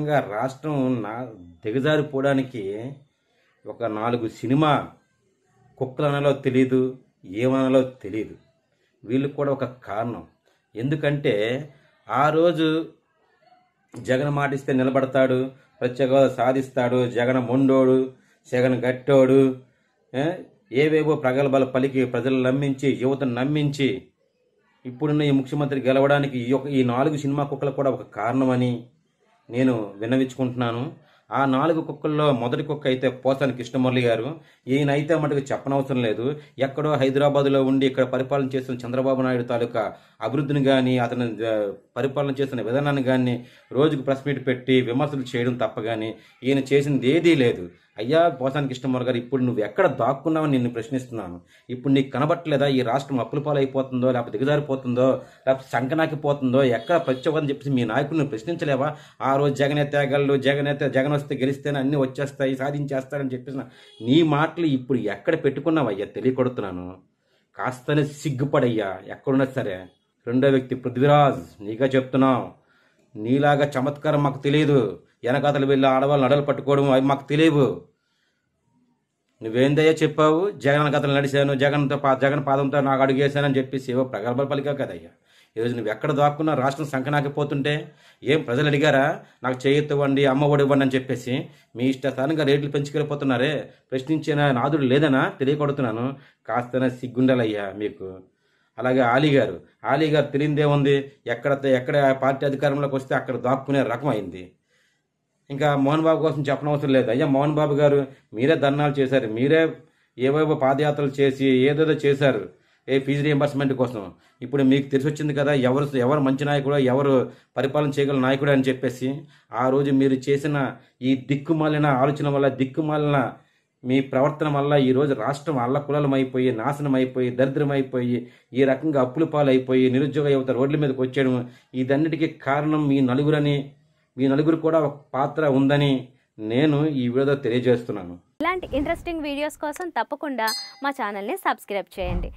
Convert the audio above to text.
ముఖ్యంగా రాష్ట్రం నా దిగజారిపోవడానికి ఒక నాలుగు సినిమా కుక్కలనలో తెలియదు ఏమనలో తెలియదు వీళ్ళు కూడా ఒక కారణం ఎందుకంటే ఆ రోజు జగన్ మాటిస్తే నిలబడతాడు ప్రత్యేక సాధిస్తాడు జగన్ మొండోడు జగన్ గట్టోడు ఏవేవో ప్రగల్భాల పలికి ప్రజలు నమ్మించి యువతను నమ్మించి ఇప్పుడున్న ఈ ముఖ్యమంత్రి గెలవడానికి ఈ యొక్క ఈ నాలుగు సినిమా కుక్కలు కూడా ఒక కారణమని నేను విన్నవించుకుంటున్నాను ఆ నాలుగు కుక్కల్లో మొదటి కుక్క అయితే పోసాని కృష్ణమురళి గారు ఈయన అయితే మటుకు చెప్పనవసరం లేదు ఎక్కడో హైదరాబాద్లో ఉండి ఇక్కడ పరిపాలన చేసిన చంద్రబాబు నాయుడు తాలూకా అభివృద్ధిని కానీ అతను పరిపాలన చేసిన విధానాన్ని కానీ రోజుకు ప్రెస్ మీట్ పెట్టి విమర్శలు చేయడం తప్ప కానీ ఈయన చేసింది ఏదీ లేదు అయ్యా పోసాని కృష్ణమూర్ గారు ఇప్పుడు నువ్వు ఎక్కడ దాక్కున్నావని నిన్ను ప్రశ్నిస్తున్నాను ఇప్పుడు నీకు కనబట్టలేదా ఈ రాష్ట్రం అప్పుల పాలైపోతుందో లేకపోతే దిగజారిపోతుందో లేకపోతే సంకనాకి పోతుందో ఎక్కడ ప్రత్యేకం చెప్పేసి మీ నాయకుడిని ప్రశ్నించలేవా ఆ రోజు జగనే గాళ్ళు జగనేత జగన్ వస్తే గెలిస్తేనే అన్నీ వచ్చేస్తాయి సాధించేస్తారని చెప్పేసిన నీ మాటలు ఇప్పుడు ఎక్కడ పెట్టుకున్నావయ్యా తెలియకొడుతున్నాను కాస్తనే సిగ్గుపడయ్యా ఎక్కడున్నా సరే రెండో వ్యక్తి పృథ్వీరాజ్ నీగా చెప్తున్నావు నీలాగా చమత్కారం మాకు తెలియదు వెనకాతలు వెళ్ళి ఆడవాళ్ళు నడలు పట్టుకోవడం అవి మాకు తెలియవు నువ్వేందయ్యా చెప్పావు జగన్ కథలు నడిచాను జగన్తో పా జగన్ పాదంతో నాకు అడిగేశానని చెప్పేసి ఏవో ప్రగల్భాలు పలికావు కదయ్యా ఈరోజు నువ్వు ఎక్కడ దాక్కున్నా రాష్ట్రం పోతుంటే ఏం ప్రజలు అడిగారా నాకు చేయొద్దివ్వండి అమ్మ ఇవ్వండి అని చెప్పేసి మీ ఇష్టస్థానంగా రేట్లు పెంచుకెళ్ళిపోతున్నారే ప్రశ్నించే నాదుడు లేదనా తెలియకొడుతున్నాను కాస్తనే సిగ్గుండాలయ్యా మీకు అలాగే ఆలీ గారు ఆలీ గారు తెలియదేముంది ఎక్కడ ఎక్కడ పార్టీ అధికారంలోకి వస్తే అక్కడ దాక్కునే రకం అయింది ఇంకా మోహన్ బాబు కోసం చెప్పనవసరం లేదు అయ్యా మోహన్ బాబు గారు మీరే ధర్నాలు చేశారు మీరే ఏవేవో పాదయాత్రలు చేసి ఏదేదో చేశారు ఏ ఫీజు రియంబర్స్మెంట్ కోసం ఇప్పుడు మీకు తెలిసి వచ్చింది కదా ఎవరు ఎవరు మంచి నాయకుడు ఎవరు పరిపాలన చేయగల నాయకుడు అని చెప్పేసి ఆ రోజు మీరు చేసిన ఈ దిక్కుమాలిన ఆలోచన వల్ల దిక్కుమాలిన మీ ప్రవర్తన వల్ల ఈరోజు రాష్ట్రం అల్లకులలం అయిపోయి నాశనం అయిపోయి దరిద్రం అయిపోయి ఈ రకంగా అప్పుల పాలైపోయి నిరుద్యోగ యువత రోడ్ల మీదకి వచ్చేయడం ఇదన్నిటికీ కారణం మీ నలుగురని మీ నలుగురు కూడా ఒక పాత్ర ఉందని నేను ఈ వీడియోతో తెలియజేస్తున్నాను ఇలాంటి ఇంట్రెస్టింగ్ వీడియోస్ కోసం తప్పకుండా మా ఛానల్ని సబ్స్క్రైబ్ చేయండి